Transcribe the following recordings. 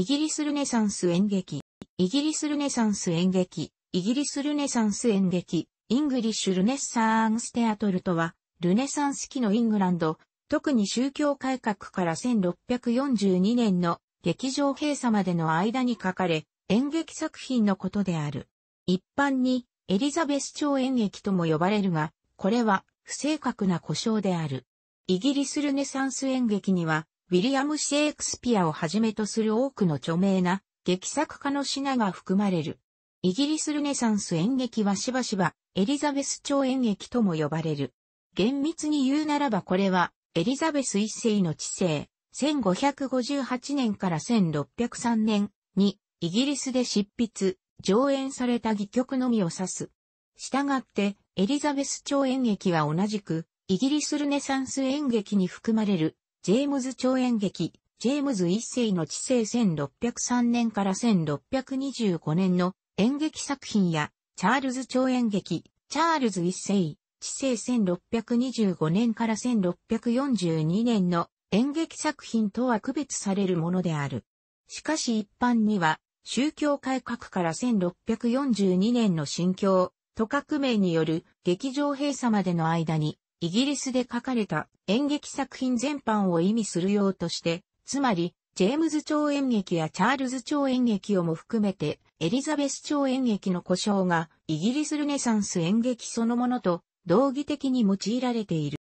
イギリスルネサンス演劇、イギリスルネサンス演劇、イギリスルネサンス演劇、イングリッシュルネッサンステアトルとは、ルネサンス期のイングランド、特に宗教改革から1642年の劇場閉鎖までの間に書かれ、演劇作品のことである。一般にエリザベス朝演劇とも呼ばれるが、これは不正確な故障である。イギリスルネサンス演劇にはウィリアム・シェイクスピアをはじめとする多くの著名な劇作家の品が含まれる。イギリスルネサンス演劇はしばしばエリザベス朝演劇とも呼ばれる。厳密に言うならばこれはエリザベス一世の治世、1558年から1603年にイギリスで執筆、上演された戯曲のみを指す。従って、エリザベス朝演劇は同じく、イギリスルネサンス演劇に含まれるジェームズ長演劇、ジェームズ一世の知性1603年から1625年の演劇作品や、チャールズ長演劇、チャールズ一世、知性1625年から1642年の演劇作品とは区別されるものである。しかし一般には、宗教改革から1642年の新教、都革命による劇場閉鎖までの間に、イギリスで書かれた演劇作品全般を意味するようとして、つまり、ジェームズ朝演劇やチャールズ朝演劇をも含めて、エリザベス朝演劇の故障が、イギリスルネサンス演劇そのものと、同義的に用いられている。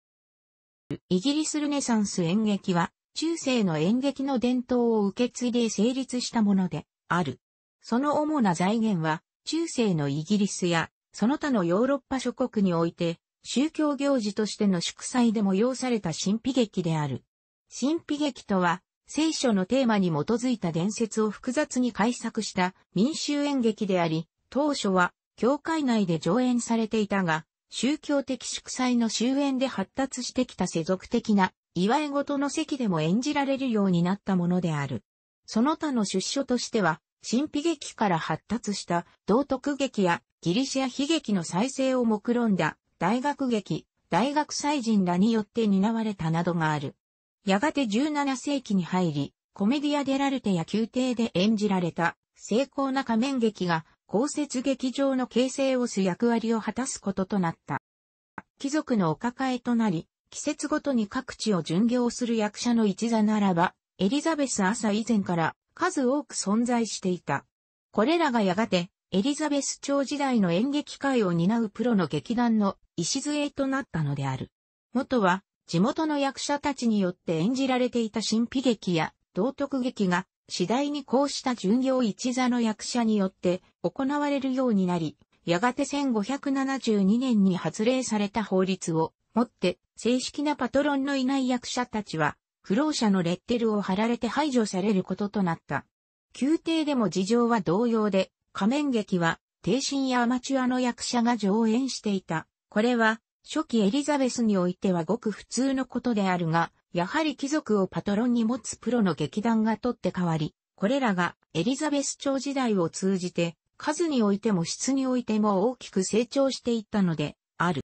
イギリスルネサンス演劇は、中世の演劇の伝統を受け継いで成立したものである。その主な財源は、中世のイギリスや、その他のヨーロッパ諸国において、宗教行事としての祝祭で催された神秘劇である。神秘劇とは、聖書のテーマに基づいた伝説を複雑に解釈した民衆演劇であり、当初は教会内で上演されていたが、宗教的祝祭の終焉で発達してきた世俗的な祝い事の席でも演じられるようになったものである。その他の出所としては、神秘劇から発達した道徳劇やギリシア悲劇の再生を目論んだ大学劇、大学祭人らによって担われたなどがある。やがて17世紀に入り、コメディアデラルテや宮廷で演じられた、精巧な仮面劇が、公設劇場の形成をす役割を果たすこととなった。貴族のお抱えとなり、季節ごとに各地を巡業する役者の一座ならば、エリザベス朝以前から数多く存在していた。これらがやがて、エリザベス朝時代の演劇界を担うプロの劇団の礎となったのである。元は地元の役者たちによって演じられていた神秘劇や道徳劇が次第にこうした巡業一座の役者によって行われるようになり、やがて1572年に発令された法律をもって正式なパトロンのいない役者たちは不老者のレッテルを貼られて排除されることとなった。宮廷でも事情は同様で、仮面劇は、低身やアマチュアの役者が上演していた。これは、初期エリザベスにおいてはごく普通のことであるが、やはり貴族をパトロンに持つプロの劇団が取って代わり、これらがエリザベス朝時代を通じて、数においても質においても大きく成長していったので、ある。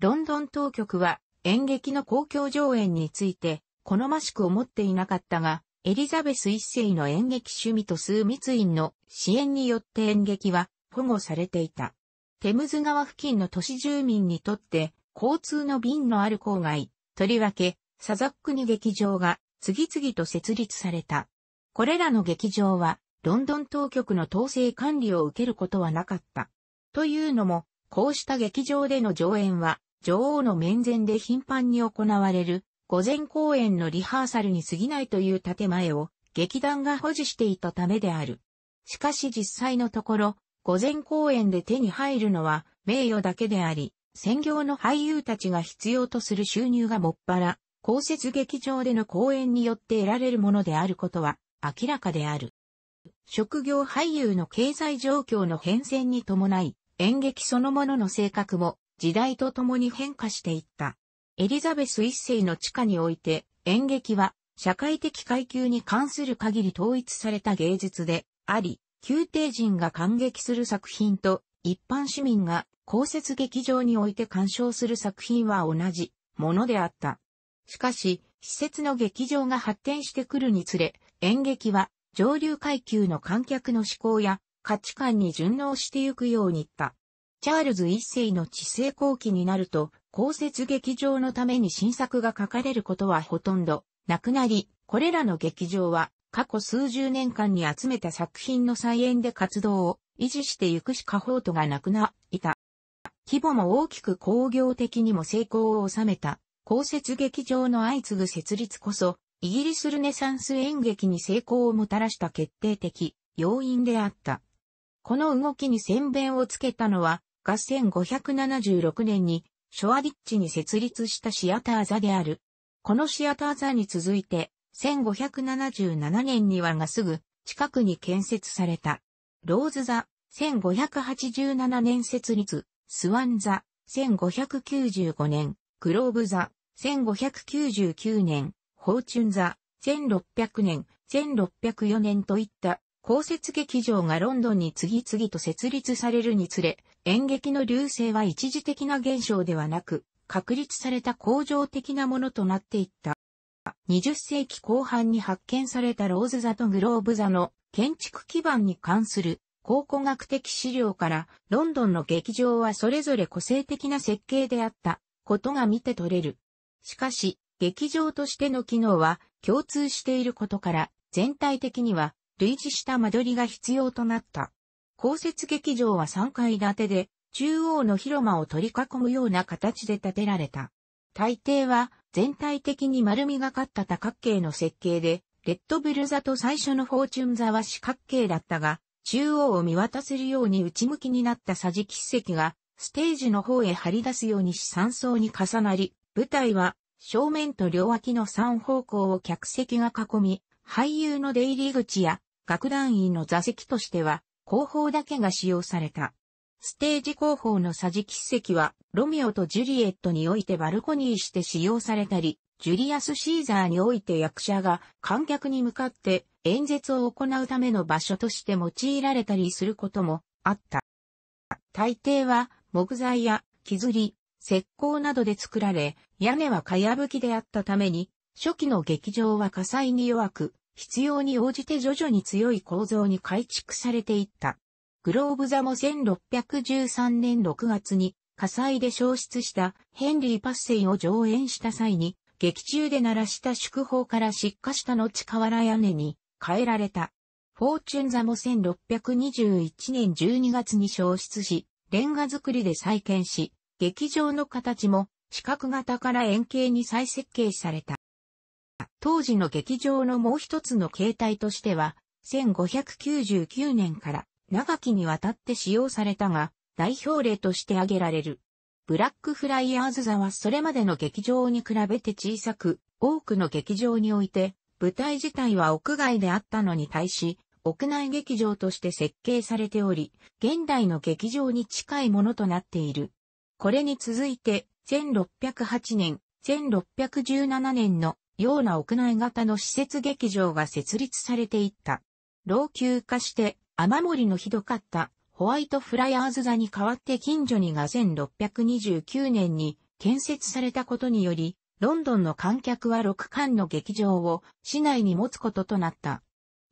ロンドン当局は演劇の公共上演について、好ましく思っていなかったが、エリザベス一世の演劇趣味と数密院の支援によって演劇は保護されていた。テムズ川付近の都市住民にとって、交通の便のある郊外、とりわけ、サザックに劇場が次々と設立された。これらの劇場は、ロンドン当局の統制管理を受けることはなかった。というのも、こうした劇場での上演は、女王の面前で頻繁に行われる、午前公演のリハーサルに過ぎないという建前を、劇団が保持していたためである。しかし実際のところ、午前公演で手に入るのは名誉だけであり、専業の俳優たちが必要とする収入がもっぱら、公設劇場での公演によって得られるものであることは明らかである。職業俳優の経済状況の変遷に伴い、演劇そのものの性格も時代とともに変化していった。エリザベス一世の地下において、演劇は社会的階級に関する限り統一された芸術であり、宮廷人が感激する作品と一般市民が公設劇場において鑑賞する作品は同じものであった。しかし、施設の劇場が発展してくるにつれ、演劇は上流階級の観客の思考や価値観に順応してゆくように言った。チャールズ一世の治世後期になると、公設劇場のために新作が書かれることはほとんどなくなり、これらの劇場は過去数十年間に集めた作品の再演で活動を維持してゆくしか法とがなくないた。規模も大きく工業的にも成功を収めた、公設劇場の相次ぐ設立こそ、イギリスルネサンス演劇に成功をもたらした決定的要因であった。この動きに先弁をつけたのは、合戦5 7 6年に、ショアディッチに設立したシアター座である。このシアター座に続いて、1577年にはがすぐ近くに建設された。ローズ座、1587年設立、スワン座、1595年、クローブ座、1599年、ホーチュン座、1600年、1604年といった公設劇場がロンドンに次々と設立されるにつれ、演劇の流星は一時的な現象ではなく、確立された恒常的なものとなっていった。20世紀後半に発見されたローズ座とグローブ座の建築基盤に関する考古学的資料からロンドンの劇場はそれぞれ個性的な設計であったことが見て取れる。しかし、劇場としての機能は共通していることから全体的には類似した間取りが必要となった。公設劇場は3階建てで中央の広間を取り囲むような形で建てられた。大抵は全体的に丸みがかった多角形の設計で、レッドブル座と最初のフォーチュン座は四角形だったが、中央を見渡せるように内向きになった桟敷席が、ステージの方へ張り出すようにし3層に重なり、舞台は正面と両脇の3方向を客席が囲み、俳優の出入り口や楽団員の座席としては、後方だけが使用された。ステージ広報の桟敷席は、ロミオとジュリエットにおいてバルコニーして使用されたり、ジュリアス・シーザーにおいて役者が観客に向かって演説を行うための場所として用いられたりすることもあった。大抵は木材や木ずり、石膏などで作られ、屋根はかやぶきであったために、初期の劇場は火災に弱く、必要に応じて徐々に強い構造に改築されていった。グローブ座も1613年6月に火災で消失したヘンリー・パッセイを上演した際に、劇中で鳴らした祝砲から失火した後瓦屋根に変えられた。フォーチュン座も1621年12月に消失し、レンガ作りで再建し、劇場の形も四角型から円形に再設計された。当時の劇場のもう一つの形態としては、1599年から長きにわたって使用されたが、代表例として挙げられる。ブラックフライヤーズ座はそれまでの劇場に比べて小さく、多くの劇場において、舞台自体は屋外であったのに対し、屋内劇場として設計されており、現代の劇場に近いものとなっている。これに続いて、1608年、1617年のような屋内型の施設劇場が設立されていった。老朽化して雨漏りのひどかったホワイトフライアーズ座に代わって近所にが1629年に建設されたことにより、ロンドンの観客は6間の劇場を市内に持つこととなった。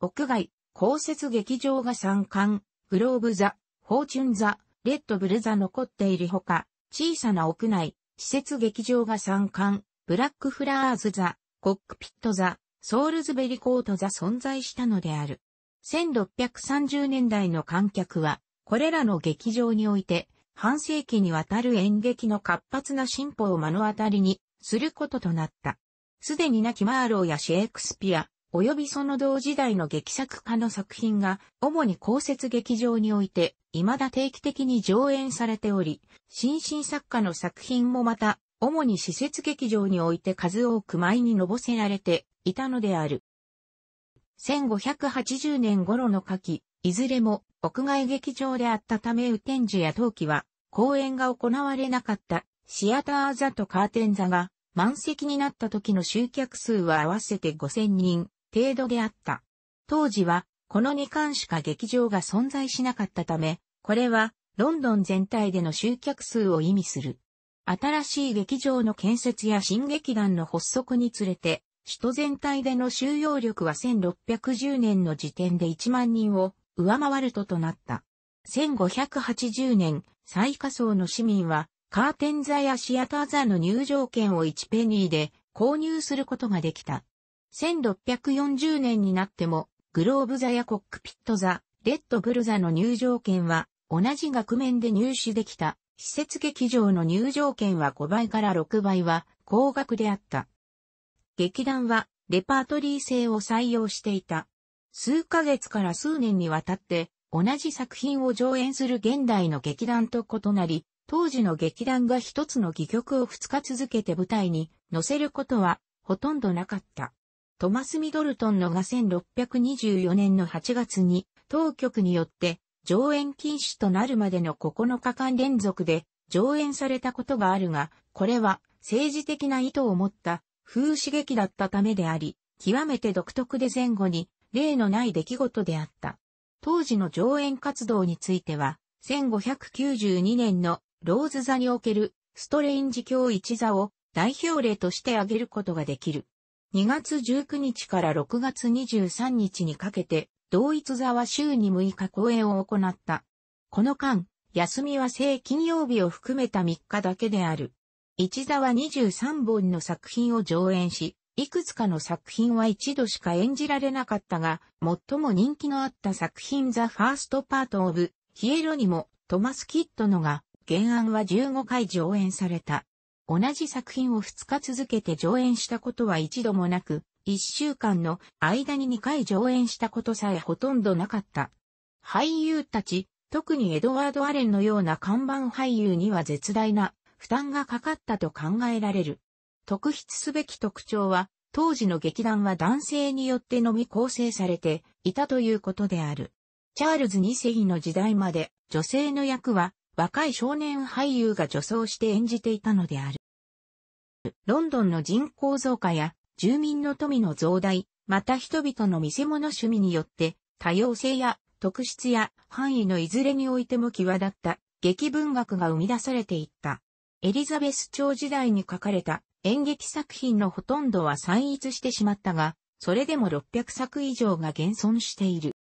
屋外、公設劇場が3間、グローブ座、フォーチュン座、レッドブル座残っているほか、小さな屋内、施設劇場が3間、ブラックフラーズ座、コックピット座、ソールズベリコート座存在したのである。1630年代の観客は、これらの劇場において、半世紀にわたる演劇の活発な進歩を目の当たりにすることとなった。すでに亡きマーローやシェイクスピア、及びその同時代の劇作家の作品が、主に公設劇場において、未だ定期的に上演されており、新進作家の作品もまた、主に施設劇場において数多く前にのぼせられていたのである。1580年頃の夏季、いずれも屋外劇場であったため雨天時や冬季は公演が行われなかったシアター座とカーテン座が満席になった時の集客数は合わせて5000人程度であった。当時はこの2巻しか劇場が存在しなかったため、これはロンドン全体での集客数を意味する。新しい劇場の建設や新劇団の発足につれて、首都全体での収容力は1610年の時点で1万人を上回るととなった。1580年、最下層の市民は、カーテン座やシアター座の入場券を1ペニーで購入することができた。1640年になっても、グローブ座やコックピット座、レッドブル座の入場券は、同じ額面で入手できた、施設劇場の入場券は5倍から6倍は、高額であった。劇団はレパートリー制を採用していた。数ヶ月から数年にわたって同じ作品を上演する現代の劇団と異なり、当時の劇団が一つの戯曲を二日続けて舞台に載せることはほとんどなかった。トマス・ミドルトンのが1624年の8月に当局によって上演禁止となるまでの9日間連続で上演されたことがあるが、これは政治的な意図を持った風刺激だったためであり、極めて独特で前後に例のない出来事であった。当時の上演活動については、1592年のローズ座におけるストレインジ教一座を代表例として挙げることができる。2月19日から6月23日にかけて、同一座は週に6日公演を行った。この間、休みは正金曜日を含めた3日だけである。市沢23本の作品を上演し、いくつかの作品は一度しか演じられなかったが、最も人気のあった作品ザ・ファースト・パート・オブ・ヒエロにもトマス・キットのが、原案は15回上演された。同じ作品を2日続けて上演したことは一度もなく、1週間の間に2回上演したことさえほとんどなかった。俳優たち、特にエドワード・アレンのような看板俳優には絶大な負担がかかったと考えられる。特筆すべき特徴は、当時の劇団は男性によってのみ構成されていたということである。チャールズ2世の時代まで女性の役は若い少年俳優が女装して演じていたのである。ロンドンの人口増加や住民の富の増大、また人々の見せ物趣味によって多様性や特質や範囲のいずれにおいても際立った劇文学が生み出されていった。エリザベス朝時代に書かれた演劇作品のほとんどは散逸してしまったが、それでも600作以上が現存している。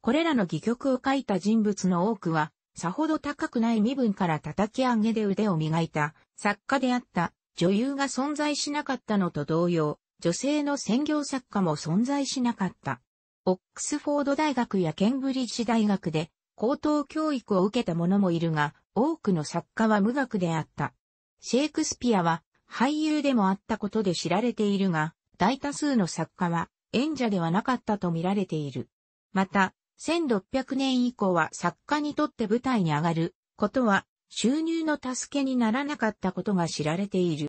これらの戯曲を書いた人物の多くは、さほど高くない身分から叩き上げで腕を磨いた作家であった女優が存在しなかったのと同様、女性の専業作家も存在しなかった。オックスフォード大学やケンブリッジ大学で高等教育を受けた者もいるが、多くの作家は無学であった。シェイクスピアは俳優でもあったことで知られているが、大多数の作家は演者ではなかったと見られている。また、1600年以降は作家にとって舞台に上がることは収入の助けにならなかったことが知られている。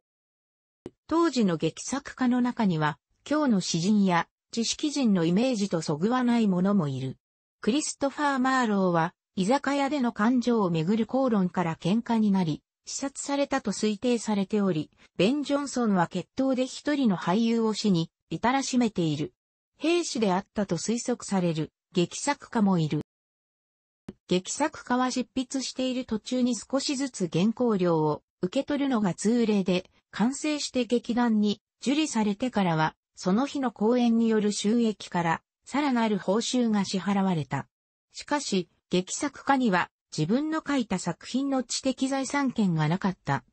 当時の劇作家の中には、今日の詩人や知識人のイメージとそぐわない者もいる。クリストファー・マーローは、居酒屋での感情をめぐる口論から喧嘩になり、視察されたと推定されており、ベン・ジョンソンは決闘で一人の俳優を死に、至らしめている。兵士であったと推測される、劇作家もいる。劇作家は執筆している途中に少しずつ原稿料を受け取るのが通例で、完成して劇団に受理されてからは、その日の公演による収益からさらなる報酬が支払われた。しかし、劇作家には自分の書いた作品の知的財産権がなかった。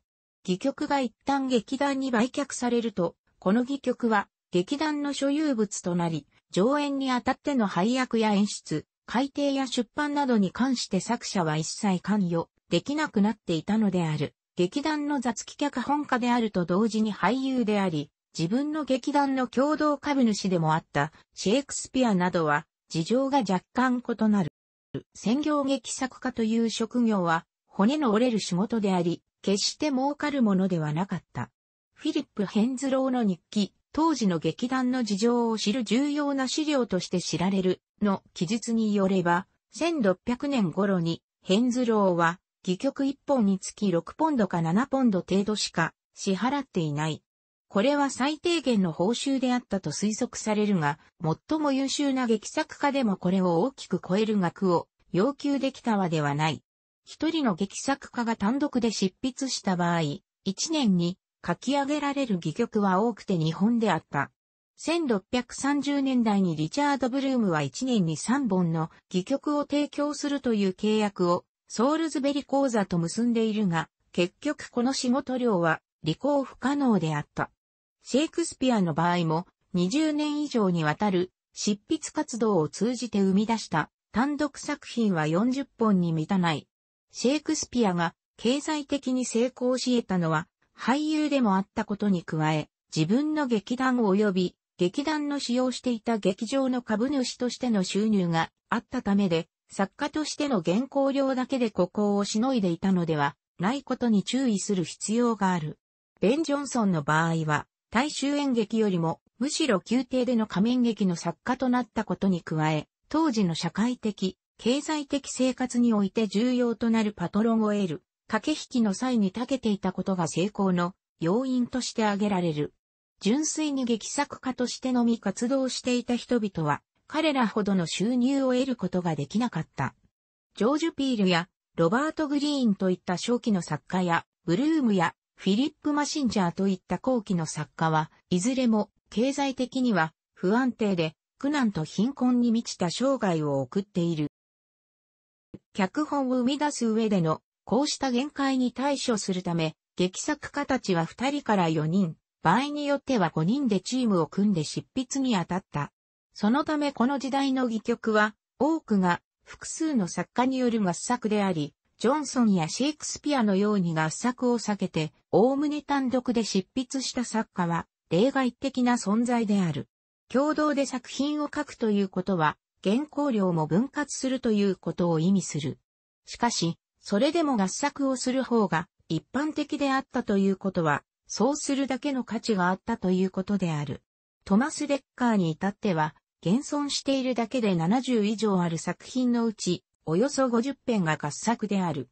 戯曲が一旦劇団に売却されると、この戯曲は劇団の所有物となり、上演にあたっての配役や演出、改訂や出版などに関して作者は一切関与できなくなっていたのである。劇団の雑記脚本家であると同時に俳優であり、自分の劇団の共同株主でもあったシェイクスピアなどは事情が若干異なる。専業劇作家という職業は骨の折れる仕事であり、決して儲かるものではなかった。フィリップ・ヘンズローの日記、当時の劇団の事情を知る重要な資料として知られるの記述によれば、1600年頃にヘンズローは戯曲1本につき6ポンドか7ポンド程度しか支払っていない。これは最低限の報酬であったと推測されるが、最も優秀な劇作家でもこれを大きく超える額を要求できたわではない。一人の劇作家が単独で執筆した場合、一年に書き上げられる戯曲は多くて日本であった。1630年代にリチャード・ブルームは一年に3本の戯曲を提供するという契約をソールズベリ講座と結んでいるが、結局この仕事量は履行不可能であった。シェイクスピアの場合も20年以上にわたる執筆活動を通じて生み出した単独作品は40本に満たない。シェイクスピアが経済的に成功し得たのは俳優でもあったことに加え、自分の劇団及び劇団の使用していた劇場の株主としての収入があったためで、作家としての原稿料だけでここをしのいでいたのではないことに注意する必要がある。ベン・ジョンソンの場合は、大衆演劇よりも、むしろ宮廷での仮面劇の作家となったことに加え、当時の社会的、経済的生活において重要となるパトロンを得る、駆け引きの際に長けていたことが成功の要因として挙げられる。純粋に劇作家としてのみ活動していた人々は、彼らほどの収入を得ることができなかった。ジョージュ・ピールやロバート・グリーンといった初期の作家や、ブルームやフィリップ・マシンジャーといった後期の作家は、いずれも経済的には不安定で苦難と貧困に満ちた生涯を送っている。脚本を生み出す上でのこうした限界に対処するため、劇作家たちは2人から4人、場合によっては5人でチームを組んで執筆に当たった。そのためこの時代の戯曲は、多くが複数の作家による合作であり、ジョンソンやシェイクスピアのように合作を避けて、おおむね単独で執筆した作家は、例外的な存在である。共同で作品を書くということは、原稿料も分割するということを意味する。しかし、それでも合作をする方が一般的であったということは、そうするだけの価値があったということである。トマス・デッカーに至っては、現存しているだけで70以上ある作品のうち、およそ50編が合作である。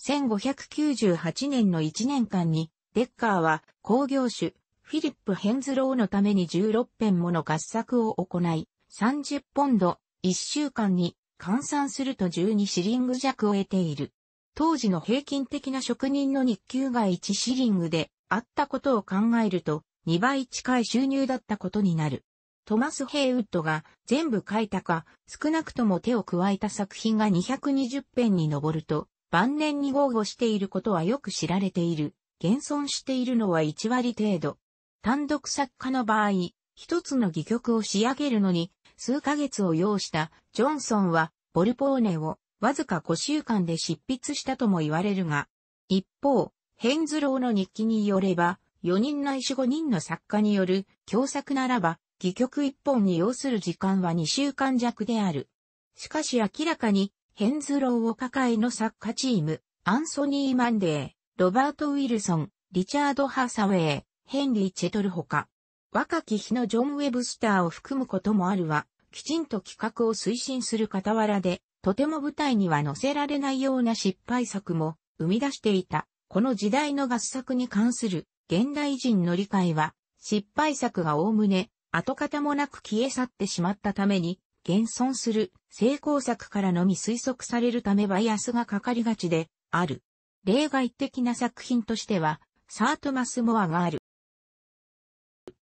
1598年の1年間に、デッカーは工業種、フィリップ・ヘンズローのために16編もの合作を行い、30ポンド、1週間に換算すると12シリング弱を得ている。当時の平均的な職人の日給が1シリングであったことを考えると、2倍近い収入だったことになる。トマス・ヘイウッドが全部書いたか、少なくとも手を加えた作品が220編に上ると、晩年に豪語していることはよく知られている。現存しているのは1割程度。単独作家の場合、一つの戯曲を仕上げるのに、数ヶ月を要したジョンソンは、ボルポーネをわずか5週間で執筆したとも言われるが、一方、ヘンズローの日記によれば、4人のいし5人の作家による共作ならば、戯曲一本に要する時間は2週間弱である。しかし明らかに、ヘンズローを抱えの作家チーム、アンソニー・マンデー、ロバート・ウィルソン、リチャード・ハーサウェイ、ヘンリー・チェトルほか、若き日のジョン・ウェブスターを含むこともあるわ、きちんと企画を推進する傍らで、とても舞台には載せられないような失敗作も生み出していた。この時代の合作に関する現代人の理解は、失敗作がおおむね跡形もなく消え去ってしまったために、現存する成功作からのみ推測されるためバイアスがかかりがちである。例外的な作品としては、サートマス・モアがある。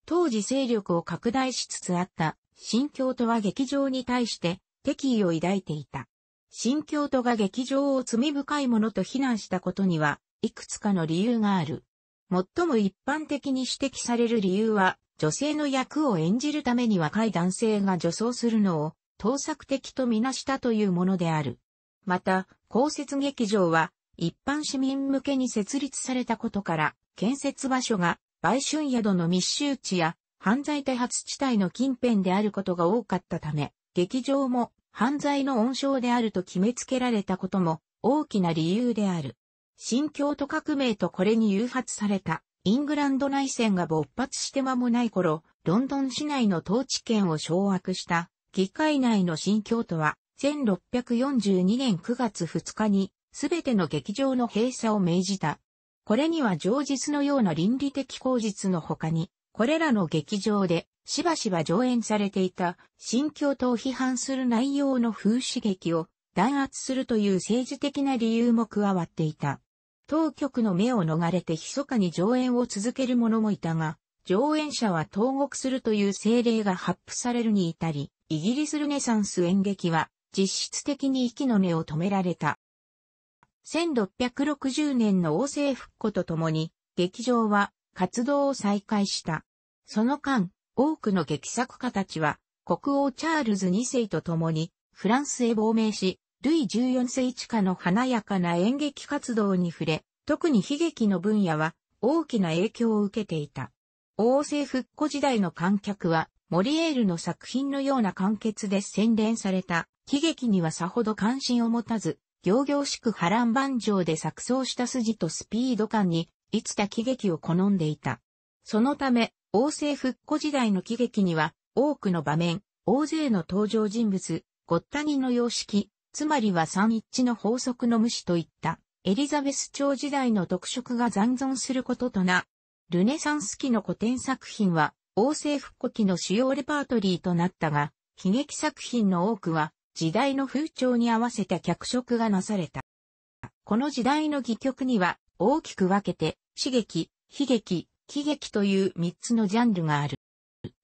当時勢力を拡大しつつあった新京都は劇場に対して敵意を抱いていた。新京都が劇場を罪深いものと非難したことには、いくつかの理由がある。最も一般的に指摘される理由は、女性の役を演じるために若い男性が女装するのを、盗作的とみなしたというものである。また、公設劇場は、一般市民向けに設立されたことから、建設場所が、売春宿の密集地や、犯罪多発地帯の近辺であることが多かったため、劇場も犯罪の温床であると決めつけられたことも大きな理由である。新京都革命とこれに誘発されたイングランド内戦が勃発して間もない頃、ロンドン市内の統治権を掌握した議会内の新教徒は、1642年9月2日に、すべての劇場の閉鎖を命じた。これには常実のような倫理的口実の他に、これらの劇場でしばしば上演されていた新教徒を批判する内容の風刺劇を弾圧するという政治的な理由も加わっていた。当局の目を逃れて密かに上演を続ける者もいたが、上演者は投獄するという政令が発布されるに至り、イギリスルネサンス演劇は実質的に息の根を止められた。1660年の王政復古とともに、劇場は活動を再開した。その間、多くの劇作家たちは、国王チャールズ2世と共に、フランスへ亡命し、ルイ14世一家の華やかな演劇活動に触れ、特に悲劇の分野は大きな影響を受けていた。王政復古時代の観客は、モリエールの作品のような完結で洗練された悲劇にはさほど関心を持たず、行々しく波乱万丈で作奏した筋とスピード感に、いつた喜劇を好んでいた。そのため、王政復古時代の喜劇には、多くの場面、大勢の登場人物、ごったにの様式、つまりは三一致の法則の無視といったエリザベス朝時代の特色が残存することとな。ルネサンス期の古典作品は王政復古期の主要レパートリーとなったが、悲劇作品の多くは時代の風潮に合わせた脚色がなされた。この時代の戯曲には大きく分けて刺激、悲劇、喜劇という三つのジャンルがある。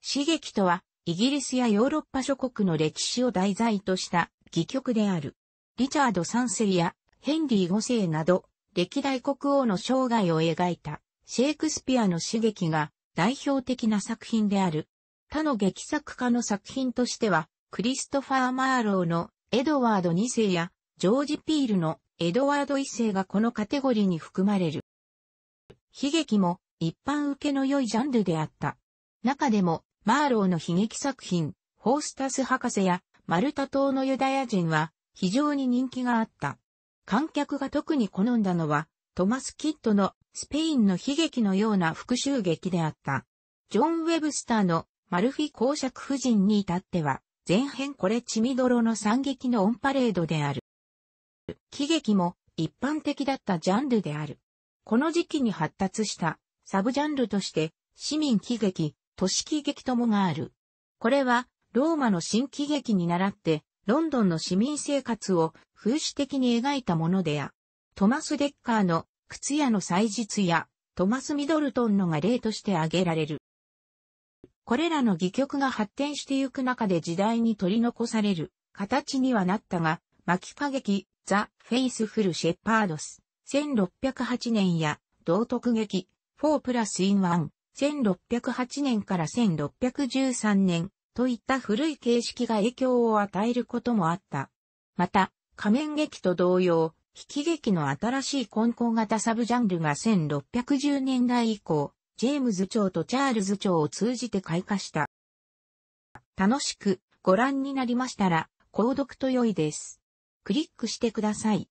刺激とはイギリスやヨーロッパ諸国の歴史を題材とした戯曲である。リチャード三世やヘンリー五世など、歴代国王の生涯を描いたシェイクスピアの刺激が代表的な作品である。他の劇作家の作品としては、クリストファー・マーローのエドワード2世やジョージ・ピールのエドワード1世がこのカテゴリーに含まれる。悲劇も一般受けの良いジャンルであった。中でも、マーローの悲劇作品、ホースタス博士やマルタ島のユダヤ人は非常に人気があった。観客が特に好んだのは、トマス・キッドのスペインの悲劇のような復讐劇であった。ジョン・ウェブスターのマルフィ公爵夫人に至っては、前編これ血みどろの惨劇のオンパレードである。喜劇も一般的だったジャンルである。この時期に発達したサブジャンルとして、市民喜劇、都市喜劇ともがある。これはローマの新喜劇に倣って、ロンドンの市民生活を風刺的に描いたものであ。トマス・デッカーの靴屋の祭日やトマス・ミドルトンのが例として挙げられる。これらの戯曲が発展してゆく中で時代に取り残される形にはなったが、巻き歌劇、ザ・フェイスフル・シェパードス、1608年や、道徳劇、4プラス・イン・ワン、1608年から1613年、といった古い形式が影響を与えることもあった。また、仮面劇と同様、引き劇の新しい混交型サブジャンルが1610年代以降、ジェームズ長とチャールズ長を通じて開花した。楽しくご覧になりましたら、購読と良いです。クリックしてください。